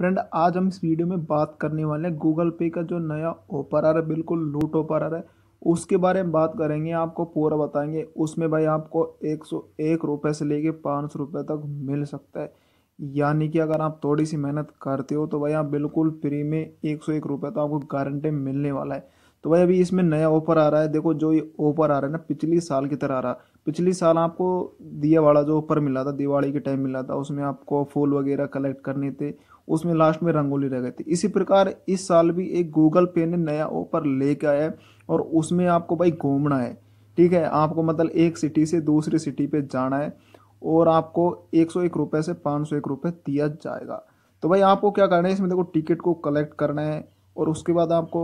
friend आज हम इस वीडियो में बात करने वाले हैं गूगल पे का जो नया ऑफर आ रहा है बिल्कुल लूट ऑफर आ रहा है उसके बारे में बात करेंगे आपको पूरा बताएंगे उसमें भाई आपको एक सौ एक रुपये से लेके पाँच सौ रुपये तक मिल सकता है यानी कि अगर आप थोड़ी सी मेहनत करते हो तो भाई आप बिल्कुल फ्री में एक सौ एक रुपये तो आपको गारंटी मिलने वाला है तो भाई अभी इसमें नया ऑफर आ रहा है देखो जो ये ऑफर आ रहा है ना पिछली साल की तरह आ रहा है पिछली साल आपको दिया वाला जो ऑफर मिला था दिवाली के टाइम मिला था उसमें आपको फूल वगैरह कलेक्ट करने थे उसमें लास्ट में रंगोली रह गई थी इसी प्रकार इस साल भी एक गूगल पे ने नया ऑफर लेके आया है और उसमें आपको भाई घूमना है ठीक है आपको मतलब एक सिटी से दूसरी सिटी पे जाना है और आपको एक सौ एक रुपये से पाँच सौ एक रुपये दिया जाएगा तो भाई आपको क्या करना है इसमें देखो टिकट को कलेक्ट करना है और उसके बाद आपको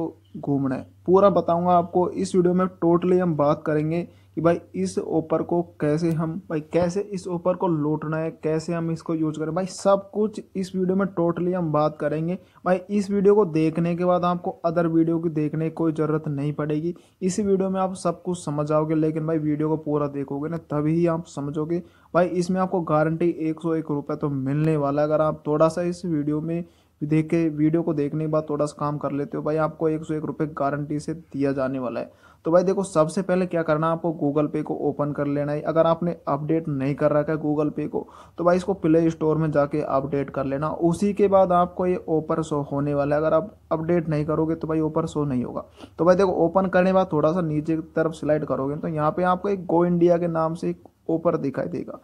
घूमना है पूरा बताऊंगा आपको इस वीडियो में टोटली हम बात करेंगे कि भाई इस ओपर को कैसे हम भाई कैसे इस ओपर को लौटना है कैसे हम इसको यूज करें भाई सब कुछ इस वीडियो में टोटली हम बात करेंगे भाई इस वीडियो को देखने के बाद आपको अदर वीडियो की देखने की कोई ज़रूरत नहीं पड़ेगी इस वीडियो में आप सब कुछ समझ आओगे लेकिन भाई वीडियो को पूरा देखोगे ना तभी आप समझोगे भाई इसमें आपको गारंटी एक सौ एक रुपये तो मिलने वाला है अगर आप थोड़ा सा इस वीडियो में देख के वीडियो को देखने के बाद थोड़ा सा काम कर लेते हो भाई आपको एक सौ एक रुपये गारंटी से दिया जाने वाला है तो भाई देखो सबसे पहले क्या करना है आपको गूगल पे को ओपन कर लेना है अगर आपने अपडेट नहीं कर रखा है गूगल पे को तो भाई इसको प्ले स्टोर में जाके अपडेट कर लेना उसी के बाद आपको ये ओपर शो होने वाला है अगर आप अपडेट नहीं करोगे तो भाई ओपर शो नहीं होगा तो भाई देखो ओपन करने के बाद थोड़ा सा नीचे की तरफ स्लाइड करोगे तो यहाँ पर आपको एक गो इंडिया के नाम से एक ओपर दिखाई देगा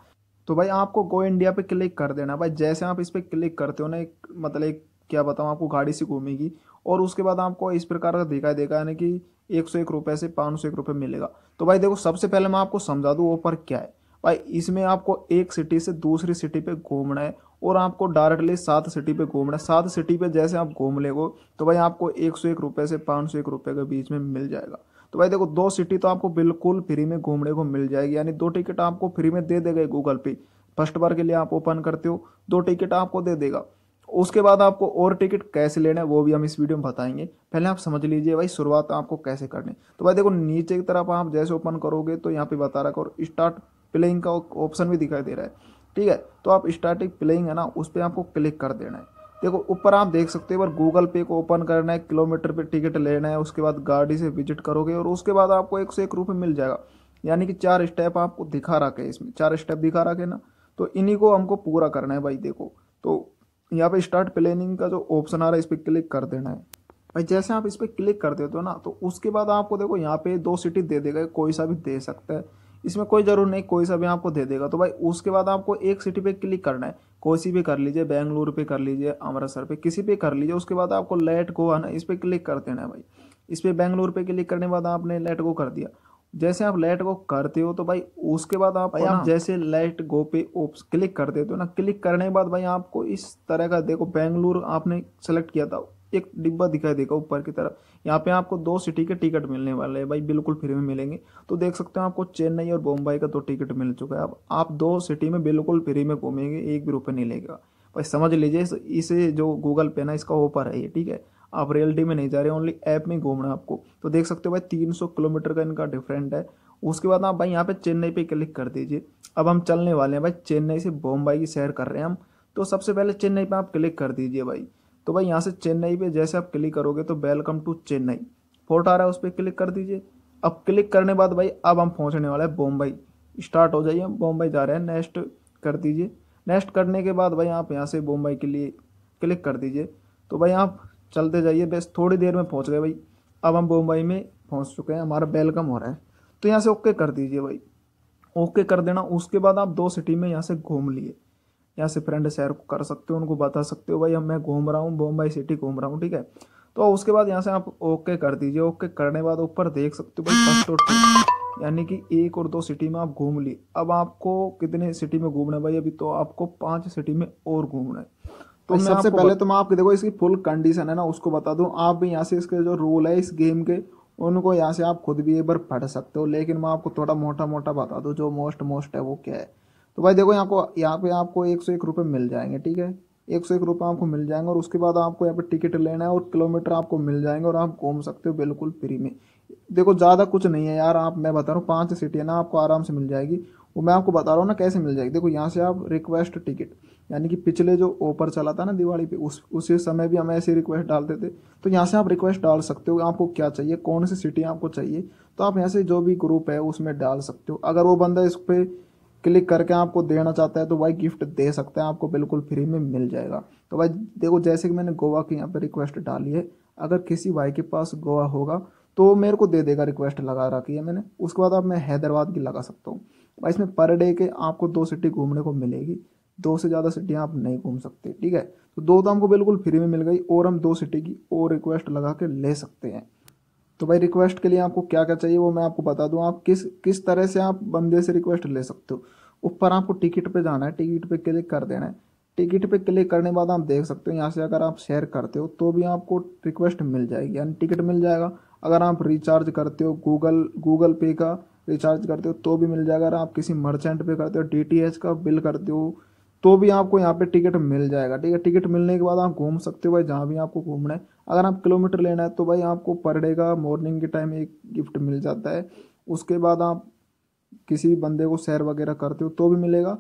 तो भाई आपको गो इंडिया पे क्लिक कर देना भाई जैसे आप इस पर क्लिक करते हो ना एक मतलब एक क्या बताऊँ आपको गाड़ी सी घूमेगी और उसके बाद आपको इस प्रकार का दिखाई देगा यानी कि एक सौ एक रुपये से पाँच सौ एक रुपये मिलेगा तो भाई देखो सबसे पहले मैं आपको समझा दूँ ऑफर क्या है भाई इसमें आपको एक सिटी से दूसरी सिटी पे घूमना है और आपको डायरेक्टली सात सिटी पे घूमना है सात सिटी पे जैसे आप घूम लेगो तो भाई आपको एक सौ एक रुपये से पाँच सौ एक रुपये के बीच में मिल जाएगा तो भाई देखो दो सिटी तो आपको बिल्कुल फ्री में घूमने को मिल जाएगी यानी दो टिकट आपको फ्री में दे देगा गूगल पे फर्स्ट बार के लिए आप ओपन करते हो दो टिकट आपको दे देगा उसके बाद आपको और टिकट कैसे लेना है वो भी हम इस वीडियो में बताएंगे पहले आप समझ लीजिए भाई शुरुआत आपको कैसे करनी तो भाई देखो नीचे की तरफ आप जैसे ओपन करोगे तो यहाँ पे बता रखा और स्टार्ट प्लेइंग का ऑप्शन भी दिखाई दे रहा है ठीक है तो आप स्टार्टिंग प्लेइंग है ना उस पर आपको क्लिक कर देना है देखो ऊपर आप देख सकते हो पर गूगल पे को ओपन करना है किलोमीटर पे टिकट लेना है उसके बाद गाड़ी से विजिट करोगे और उसके बाद आपको एक से एक रुपये मिल जाएगा यानी कि चार स्टेप आपको दिखा रखे इसमें चार स्टेप दिखा रखे ना तो इन्हीं को हमको पूरा करना है भाई देखो तो यहाँ पे स्टार्ट प्लानिंग का जो ऑप्शन आ रहा है इस पर क्लिक कर देना है भाई जैसे आप इस पर क्लिक कर देते हो ना तो उसके बाद आपको देखो यहाँ पे दो सिटी दे देगा कोई सा भी दे सकता है इसमें कोई ज़रूर नहीं कोई सा भी आपको दे देगा तो भाई उसके बाद आपको एक सिटी पे क्लिक करना है कोसी पे कर लीजिए बेंगलुरु पे कर लीजिए अमृतसर पे किसी पे कर लीजिए उसके बाद आपको लेट गो है ना इस पर क्लिक कर देना है भाई इस पर बेंगलुरु पे क्लिक करने के बाद आपने लेट गो कर दिया जैसे आप लेट गो करते हो तो भाई उसके बाद आप भाई आप जैसे लेट गो पे ओप्स क्लिक कर देते हो ना क्लिक करने के बाद भाई आपको इस तरह का देखो बेंगलुरु आपने सेलेक्ट किया था एक डिब्बा दिखाई देगा ऊपर की तरफ यहाँ पे आपको दो सिटी के टिकट मिलने वाले हैं भाई बिल्कुल फ्री में मिलेंगे तो देख सकते हो आपको चेन्नई और बम्बई का दो टिकट मिल चुका है अब आप दो सिटी में बिल्कुल फ्री में घूमेंगे एक भी रुपये नहीं लेगा भाई समझ लीजिए इसे जो गूगल पे ना इसका ऑफर है ये ठीक है आप रियलिटी में नहीं जा रहे ओनली ऐप में घूमना आपको तो देख सकते हो भाई तीन सौ किलोमीटर का इनका डिफरेंट है उसके बाद आप भाई यहाँ पे चेन्नई पे क्लिक कर दीजिए अब हम चलने वाले हैं भाई चेन्नई से बम्बई की सैर कर रहे हैं हम तो सबसे पहले चेन्नई पे आप क्लिक कर दीजिए भाई तो भाई यहाँ से चेन्नई पे जैसे आप क्लिक करोगे तो वेलकम टू चेन्नई फोर्ट आ रहा है उस पर क्लिक कर दीजिए अब क्लिक करने बाद भाई अब हम पहुँचने वाला है बॉम्बई स्टार्ट हो जाइए हम बॉम्बई जा रहे हैं नेक्स्ट कर दीजिए नेक्स्ट करने के बाद भाई आप यहाँ से बॉम्बई के लिए क्लिक कर दीजिए तो भाई आप चलते जाइए बस थोड़ी देर में पहुँच गए भाई अब हम बम्बई में पहुँच चुके हैं हमारा वेलकम हो रहा है तो यहाँ से ओके कर दीजिए भाई ओके कर देना उसके बाद आप दो सिटी में यहाँ से घूम लिए यहाँ से फ्रेंड शेयर कर सकते हो उनको बता सकते हो भाई हम मैं घूम रहा हूँ बम्बई सिटी घूम रहा हूँ ठीक है तो उसके बाद यहाँ से आप ओके कर दीजिए ओके करने बाद ऊपर देख सकते हो भाई फर्स्ट और यानी कि एक और दो सिटी में आप घूम ली अब आपको कितने सिटी में घूमना है भाई अभी तो आपको पांच सिटी में और घूमना है तो सबसे पहले तो मैं आपके देखो इसकी फुल कंडीशन है ना उसको बता दूं आप भी यहाँ से इसके जो रूल है इस गेम के उनको यहाँ से आप खुद भी एक बार पढ़ सकते हो लेकिन मैं आपको थोड़ा मोटा मोटा बता दूँ जो मोस्ट मोस्ट है वो क्या है तो भाई देखो यहाँ को यहाँ पे आपको एक सौ एक रुपये मिल जाएंगे ठीक है एक सौ एक रुपये आपको मिल जाएंगे और उसके बाद आपको यहाँ पे टिकट लेना है और किलोमीटर आपको मिल जाएंगे और आप घूम सकते हो बिल्कुल फ्री में देखो ज़्यादा कुछ नहीं है यार आप मैं बता रहा हूँ पाँच सीटें ना आपको आराम से मिल जाएगी वो मैं आपको बता रहा हूँ ना कैसे मिल जाएगी देखो यहाँ से आप रिक्वेस्ट टिकट यानी कि पिछले जो ऑफर चला था ना दिवाली पे उस उसी समय भी हम ऐसे रिक्वेस्ट डालते थे तो यहाँ से आप रिक्वेस्ट डाल सकते हो आपको क्या चाहिए कौन सी सिटी आपको चाहिए तो आप यहाँ से जो भी ग्रुप है उसमें डाल सकते हो अगर वो बंदा इस पर क्लिक करके आपको देना चाहता है तो भाई गिफ्ट दे सकते हैं आपको बिल्कुल फ्री में मिल जाएगा तो भाई देखो जैसे कि मैंने गोवा की यहाँ पर रिक्वेस्ट डाली है अगर किसी भाई के पास गोवा होगा तो मेरे को दे देगा रिक्वेस्ट लगा रखी है मैंने उसके बाद अब मैं हैदराबाद की लगा सकता हूँ भाई इसमें पर डे के आपको दो सिटी घूमने को मिलेगी दो से ज़्यादा सिटियाँ आप नहीं घूम सकते ठीक है तो दो तो हमको बिल्कुल फ्री में मिल गई और हम दो सिटी की और रिक्वेस्ट लगा के ले सकते हैं तो भाई रिक्वेस्ट के लिए आपको क्या क्या चाहिए वो मैं आपको बता दूँ आप किस किस तरह से आप बंदे से रिक्वेस्ट ले सकते हो ऊपर आपको टिकट पे जाना है टिकट पे क्लिक कर देना है टिकट पे क्लिक करने के बाद आप देख सकते हो यहाँ से अगर आप शेयर करते हो तो भी आपको रिक्वेस्ट मिल जाएगी यानी टिकट मिल जाएगा अगर आप रिचार्ज करते हो गूगल गूगल पे का रिचार्ज करते हो तो भी मिल जाएगा अगर आप किसी मर्चेंट पे करते हो डी का बिल करते हो तो भी आपको यहाँ पे टिकट मिल जाएगा ठीक है टिकट मिलने के बाद आप घूम सकते हो भाई जहाँ भी आपको घूमना है अगर आप किलोमीटर लेना है तो भाई आपको पर डे का मॉर्निंग के टाइम एक गिफ्ट मिल जाता है उसके बाद आप किसी भी बंदे को सैर वगैरह करते हो तो भी मिलेगा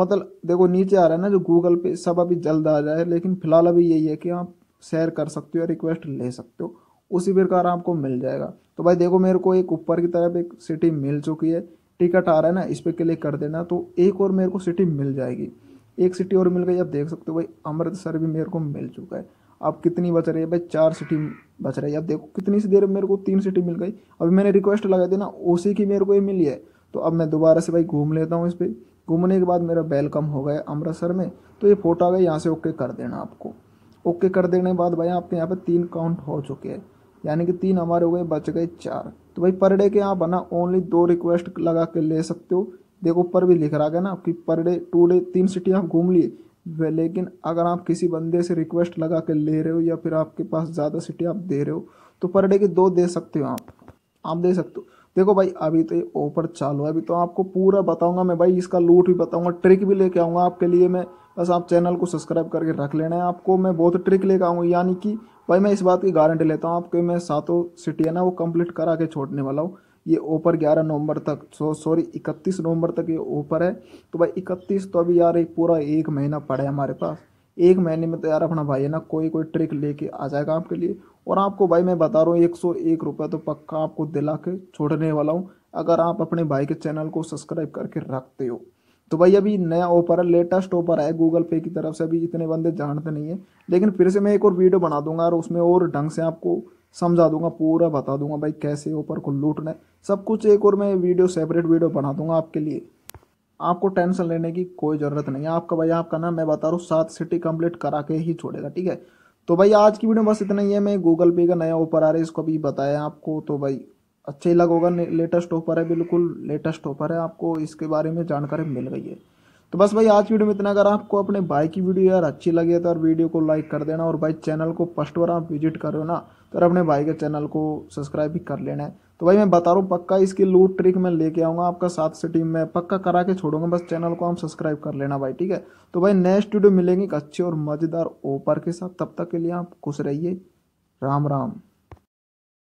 मतलब देखो नीचे आ रहा है ना जो गूगल पे सब अभी जल्द आ जाए लेकिन फिलहाल अभी यही है कि आप शेयर कर सकते हो या रिक्वेस्ट ले सकते हो उसी प्रकार आपको मिल जाएगा तो भाई देखो मेरे को एक ऊपर की तरफ एक सिटी मिल चुकी है टिकट आ रहा है ना इस पर क्लिक कर देना तो एक और मेरे को सिटी मिल जाएगी एक सिटी और मिल गई आप देख सकते हो भाई अमृतसर भी मेरे को मिल चुका है अब कितनी बच रही है भाई चार सिटी बच रही है आप देखो कितनी सी देर में मेरे को तीन सिटी मिल गई अभी मैंने रिक्वेस्ट लगाई थी ना उसी की मेरे को ये मिली है तो अब मैं दोबारा से भाई घूम लेता हूँ इस पर घूमने के बाद मेरा बैल कम हो गया अमृतसर में तो ये फोटो आ गए यहाँ से ओके कर देना आपको ओके कर देने के बाद भाई आपके यहाँ पर तीन काउंट हो चुके हैं यानी कि तीन हमारे हो गए बच गए चार तो भाई पर डे के यहाँ बना ओनली दो रिक्वेस्ट लगा के ले सकते हो देखो पर भी लिख रहा है ना कि पर डे टू डे तीन सिटी आप घूम लिए लेकिन अगर आप किसी बंदे से रिक्वेस्ट लगा के ले रहे हो या फिर आपके पास ज़्यादा सिटी आप दे रहे हो तो पर डे की दो दे सकते हो आप आप दे सकते हो देखो भाई अभी तो ये ऑफर चालू है अभी तो आपको पूरा बताऊंगा मैं भाई इसका लूट भी बताऊंगा ट्रिक भी लेके आऊंगा आपके लिए मैं बस आप चैनल को सब्सक्राइब करके रख लेना है आपको मैं बहुत ट्रिक लेके आऊँगा यानी कि भाई मैं इस बात की गारंटी लेता हूँ आपके मैं सातों सिटी है ना वो कंप्लीट करा के छोड़ने वाला हूँ ये ऊपर 11 नवंबर तक सो सॉरी 31 नवंबर तक ये ऊपर है तो भाई 31 तो अभी यार एक पूरा एक महीना पड़ा है हमारे पास एक महीने में तो यार अपना भाई है ना कोई कोई ट्रिक लेके आ जाएगा आपके लिए और आपको भाई मैं बता रहा हूँ एक सौ एक रुपये तो पक्का आपको दिला के छोड़ने वाला हूँ अगर आप अपने भाई के चैनल को सब्सक्राइब करके रखते हो तो भाई अभी नया ऑफर है लेटेस्ट ऑफर है गूगल पे की तरफ से अभी इतने बंदे जानते नहीं है लेकिन फिर से मैं एक और वीडियो बना दूंगा और उसमें और ढंग से आपको समझा दूंगा पूरा बता दूंगा भाई कैसे ऊपर को लूटना है सब कुछ एक और मैं वीडियो सेपरेट वीडियो बना दूंगा आपके लिए आपको टेंशन लेने की कोई ज़रूरत नहीं है आपका भाई आपका नाम मैं बता रहा हूँ सात सिटी कंप्लीट करा के ही छोड़ेगा ठीक है तो भाई आज की वीडियो बस इतना ही है मैं गूगल पे का नया ऑफर आ रहा है इसको भी बताया आपको तो भाई अच्छा ही लगेगा लेटेस्ट ऑफर है बिल्कुल लेटेस्ट ऑफर है आपको इसके बारे में जानकारी मिल गई है तो बस भाई आज वीडियो में इतना अगर आपको अपने भाई की वीडियो यार अच्छी लगी तो और वीडियो को लाइक कर देना और भाई चैनल को फर्स्ट बार आप विजिट करो ना तो अपने भाई के चैनल को सब्सक्राइब भी कर लेना है तो भाई मैं बता रहा हूँ पक्का इसकी लूट ट्रिक मैं लेके आऊँगा आपका साथ से टीम में पक्का करा के छोड़ूंगा बस चैनल को हम सब्सक्राइब कर लेना भाई ठीक है तो भाई नेक्स्ट वीडियो मिलेंगे एक अच्छे और मज़ेदार ओपर के साथ तब तक के लिए आप खुश रहिए राम राम